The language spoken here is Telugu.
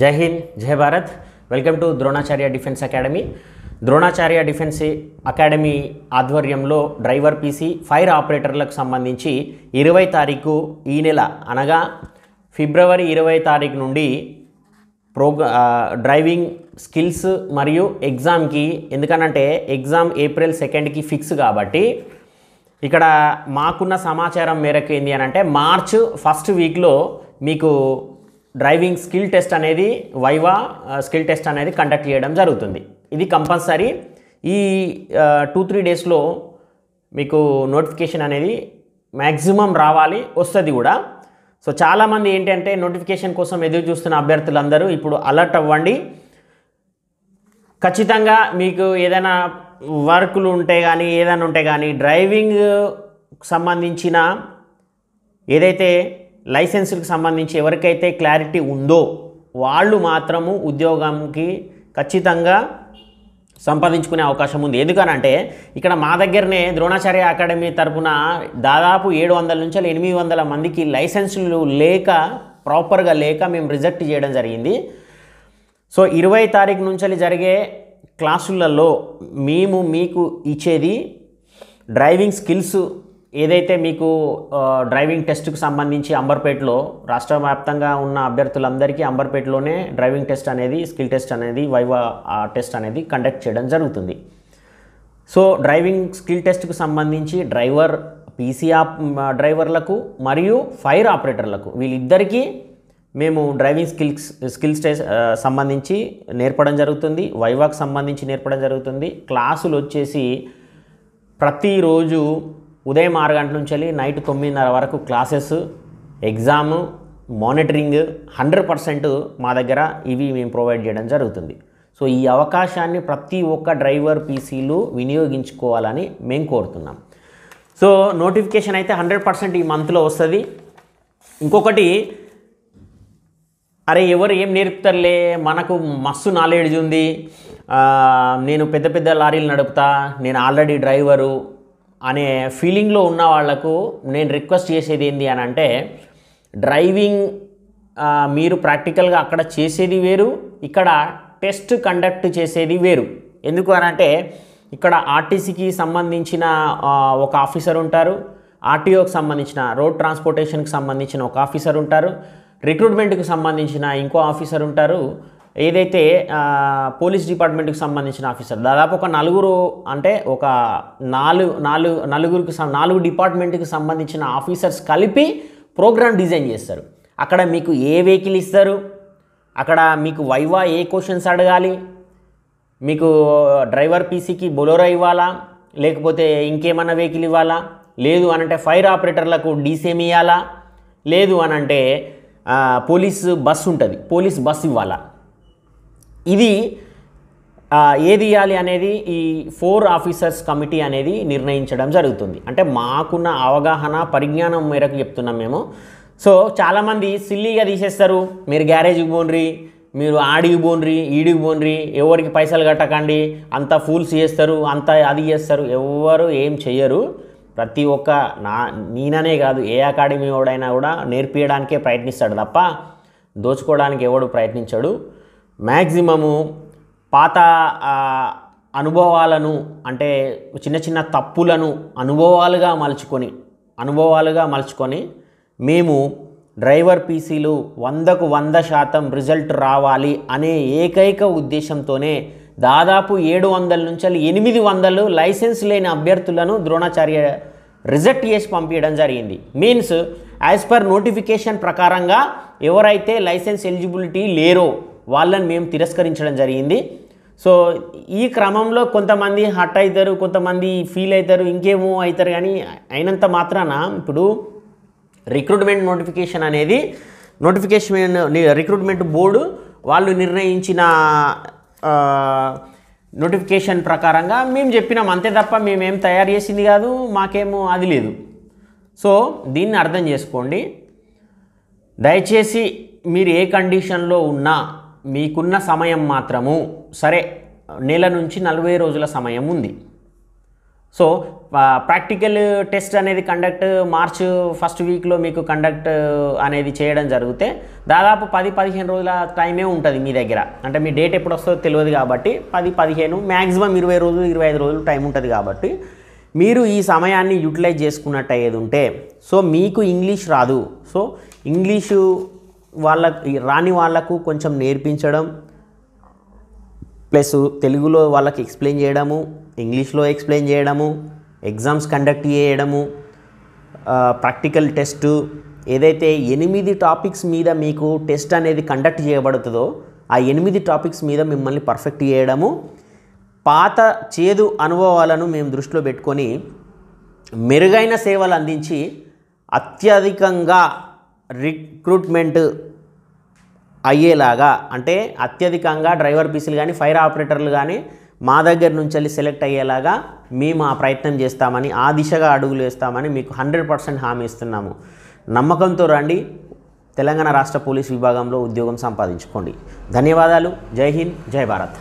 జై హింద్ జై Bharat welcome to Dronacharya defence academy Dronacharya defence academy ఆధ్వర్యంలో డ్రైవర్ పీసీ ఫైర్ ఆపరేటర్లకు సంబంధించి ఇరవై తారీఖు ఈ నెల అనగా ఫిబ్రవరి ఇరవై తారీఖు నుండి ప్రోగ్రా డ్రైవింగ్ స్కిల్స్ మరియు ఎగ్జామ్కి ఎందుకనంటే ఎగ్జామ్ ఏప్రిల్ సెకండ్కి ఫిక్స్ కాబట్టి ఇక్కడ మాకున్న సమాచారం మేరకు ఏంటి అని అంటే మార్చ్ ఫస్ట్ వీక్లో మీకు డ్రైవింగ్ స్కిల్ టెస్ట్ అనేది వైవా స్కిల్ టెస్ట్ అనేది కండక్ట్ చేయడం జరుగుతుంది ఇది కంపల్సరీ ఈ టూ త్రీ డేస్లో మీకు నోటిఫికేషన్ అనేది మ్యాక్సిమం రావాలి వస్తుంది కూడా సో చాలామంది ఏంటంటే నోటిఫికేషన్ కోసం ఎదురు చూస్తున్న అభ్యర్థులందరూ ఇప్పుడు అలర్ట్ అవ్వండి ఖచ్చితంగా మీకు ఏదైనా వర్కులు ఉంటే కానీ ఏదైనా ఉంటే కానీ డ్రైవింగ్ సంబంధించిన ఏదైతే లైసెన్సులకు సంబంధించి ఎవరికైతే క్లారిటీ ఉందో వాళ్ళు మాత్రము ఉద్యోగంకి ఖచ్చితంగా సంపాదించుకునే అవకాశం ఉంది ఎందుకనంటే ఇక్కడ మా దగ్గరనే ద్రోణాచార్య అకాడమీ తరపున దాదాపు ఏడు వందల నుంచి ఎనిమిది వందల మందికి లైసెన్సులు లేక ప్రాపర్గా లేక మేము రిజెక్ట్ చేయడం జరిగింది సో ఇరవై తారీఖు నుంచి జరిగే క్లాసులలో మేము మీకు ఇచ్చేది డ్రైవింగ్ స్కిల్స్ ఏదైతే మీకు డ్రైవింగ్ టెస్ట్కు సంబంధించి అంబర్పేటలో రాష్ట్ర వ్యాప్తంగా ఉన్న అభ్యర్థులందరికీ అంబర్పేటలోనే డ్రైవింగ్ టెస్ట్ అనేది స్కిల్ టెస్ట్ అనేది వైవా టెస్ట్ అనేది కండక్ట్ చేయడం జరుగుతుంది సో డ్రైవింగ్ స్కిల్ టెస్ట్కు సంబంధించి డ్రైవర్ పీసీ డ్రైవర్లకు మరియు ఫైర్ ఆపరేటర్లకు వీళ్ళిద్దరికీ మేము డ్రైవింగ్ స్కిల్స్ స్కిల్స్ టెస్ట్ సంబంధించి నేర్పడం జరుగుతుంది వైవాకు సంబంధించి నేర్పడం జరుగుతుంది క్లాసులు వచ్చేసి ప్రతిరోజు ఉదయం ఆరు గంటల నుంచి వెళ్ళి నైట్ తొమ్మిదిన్నర వరకు classes exam monitoring hundred percent మా దగ్గర ఇవి మేము ప్రొవైడ్ చేయడం జరుగుతుంది సో ఈ అవకాశాన్ని ప్రతి ఒక్క డ్రైవర్ పీసీలు వినియోగించుకోవాలని మేము కోరుతున్నాం సో నోటిఫికేషన్ అయితే హండ్రెడ్ పర్సెంట్ ఈ మంత్లో వస్తుంది ఇంకొకటి అరే ఎవరు ఏం నేర్పుతారులే మనకు మస్తు నాలెడ్జ్ ఉంది నేను పెద్ద పెద్ద లారీలు నడుపుతా నేను ఆల్రెడీ డ్రైవరు అనే ఫీలింగ్లో ఉన్న వాళ్లకు నేను రిక్వెస్ట్ చేసేది ఏంటి అని అంటే డ్రైవింగ్ మీరు ప్రాక్టికల్గా అక్కడ చేసేది వేరు ఇక్కడ టెస్ట్ కండక్ట్ చేసేది వేరు ఎందుకు అని అంటే ఇక్కడ ఆర్టీసీకి సంబంధించిన ఒక ఆఫీసర్ ఉంటారు ఆర్టీఓకి సంబంధించిన రోడ్ ట్రాన్స్పోర్టేషన్కి సంబంధించిన ఒక ఆఫీసర్ ఉంటారు రిక్రూట్మెంట్కి సంబంధించిన ఇంకో ఆఫీసర్ ఉంటారు ఏదైతే పోలీస్ డిపార్ట్మెంట్కి సంబంధించిన ఆఫీసర్ దాదాపు ఒక నలుగురు అంటే ఒక నాలుగు నాలుగు నలుగురికి నాలుగు డిపార్ట్మెంట్కి సంబంధించిన ఆఫీసర్స్ కలిపి ప్రోగ్రామ్ డిజైన్ చేస్తారు అక్కడ మీకు ఏ వెహికల్ ఇస్తారు అక్కడ మీకు వైవా ఏ క్వశ్చన్స్ అడగాలి మీకు డ్రైవర్ పీసీకి బొలోరా ఇవ్వాలా లేకపోతే ఇంకేమన్నా వెహికల్ ఇవ్వాలా లేదు అనంటే ఫైర్ ఆపరేటర్లకు డీసేమ్ ఇవ్వాలా లేదు అనంటే పోలీసు బస్సు ఉంటుంది పోలీస్ బస్సు ఇవ్వాలా ఇది ఏది ఇవ్వాలి అనేది ఈ ఫోర్ ఆఫీసర్స్ కమిటీ అనేది నిర్ణయించడం జరుగుతుంది అంటే మాకున్న అవగాహన పరిజ్ఞానం మేరకు చెప్తున్నాం మేము సో చాలామంది సిల్లీగా తీసేస్తారు మీరు గ్యారేజ్కి పోన్రి మీరు ఆడికి పోన్రి ఈడికి పోన్రి ఎవరికి పైసలు కట్టకండి అంత ఫూల్స్ చేస్తారు అంత అది చేస్తారు ఎవరు ఏం చెయ్యరు ప్రతి ఒక్క నా నేననే కాదు ఏ అకాడమీ ఎవడైనా కూడా నేర్పించడానికే ప్రయత్నిస్తాడు తప్ప దోచుకోవడానికి ఎవడు ప్రయత్నించాడు మ్యాక్సిమము పాత అనుభవాలను అంటే చిన్న చిన్న తప్పులను అనుభవాలుగా మలుచుకొని అనుభవాలుగా మలుచుకొని మేము డ్రైవర్ పీసీలు వందకు వంద శాతం రిజల్ట్ రావాలి అనే ఏకైక ఉద్దేశంతోనే దాదాపు ఏడు వందల నుంచి ఎనిమిది వందలు లైసెన్స్ లేని అభ్యర్థులను ద్రోణాచార్య రిజెక్ట్ చేసి పంపించడం జరిగింది మీన్స్ యాజ్ పర్ నోటిఫికేషన్ ప్రకారంగా ఎవరైతే లైసెన్స్ ఎలిజిబిలిటీ లేరో వాళ్ళని మేము తిరస్కరించడం జరిగింది సో ఈ క్రమంలో కొంతమంది హట్ అవుతారు కొంతమంది ఫీల్ అవుతారు ఇంకేమో అవుతారు కానీ అయినంత మాత్రాన ఇప్పుడు రిక్రూట్మెంట్ నోటిఫికేషన్ అనేది నోటిఫికేషన్ రిక్రూట్మెంట్ బోర్డు వాళ్ళు నిర్ణయించిన నోటిఫికేషన్ ప్రకారంగా మేము చెప్పినాం అంతే తప్ప మేమేం తయారు చేసింది కాదు మాకేమో అది లేదు సో దీన్ని అర్థం చేసుకోండి దయచేసి మీరు ఏ కండిషన్లో ఉన్నా మీకున్న సమయం మాత్రము సరే నెల నుంచి నలభై రోజుల సమయం ఉంది సో ప్రాక్టికల్ టెస్ట్ అనేది కండక్ట్ మార్చ్ ఫస్ట్ వీక్లో మీకు కండక్ట్ అనేది చేయడం జరిగితే దాదాపు పది పదిహేను రోజుల టైమే ఉంటుంది మీ దగ్గర అంటే మీ డేట్ ఎప్పుడు వస్తుందో తెలియదు కాబట్టి పది పదిహేను మ్యాక్సిమం ఇరవై రోజులు ఇరవై ఐదు రోజులు టైం ఉంటుంది కాబట్టి మీరు ఈ సమయాన్ని యూటిలైజ్ చేసుకున్నట్టు అయ్యేది ఉంటే సో మీకు ఇంగ్లీష్ రాదు సో ఇంగ్లీషు వాళ్ళ రాని వాళ్ళకు కొంచెం నేర్పించడం ప్లస్ తెలుగులో వాళ్ళకి ఎక్స్ప్లెయిన్ చేయడము ఇంగ్లీష్లో ఎక్స్ప్లెయిన్ చేయడము ఎగ్జామ్స్ కండక్ట్ చేయడము ప్రాక్టికల్ టెస్ట్ ఏదైతే ఎనిమిది టాపిక్స్ మీద మీకు టెస్ట్ అనేది కండక్ట్ చేయబడుతుందో ఆ ఎనిమిది టాపిక్స్ మీద మిమ్మల్ని పర్ఫెక్ట్ చేయడము పాత చేదు అనుభవాలను మేము దృష్టిలో పెట్టుకొని మెరుగైన సేవలు అందించి అత్యధికంగా రిక్రూట్మెంట్ అయ్యేలాగా అంటే అత్యధికంగా డ్రైవర్ పీసులు కానీ ఫైర్ ఆపరేటర్లు కానీ మా దగ్గర నుంచి వెళ్ళి సెలెక్ట్ అయ్యేలాగా మేము ఆ ప్రయత్నం చేస్తామని ఆ దిశగా అడుగులు వేస్తామని మీకు హండ్రెడ్ పర్సెంట్ హామీ ఇస్తున్నాము నమ్మకంతో రండి తెలంగాణ రాష్ట్ర పోలీస్ విభాగంలో ఉద్యోగం సంపాదించుకోండి ధన్యవాదాలు జై హింద్ జై భారత్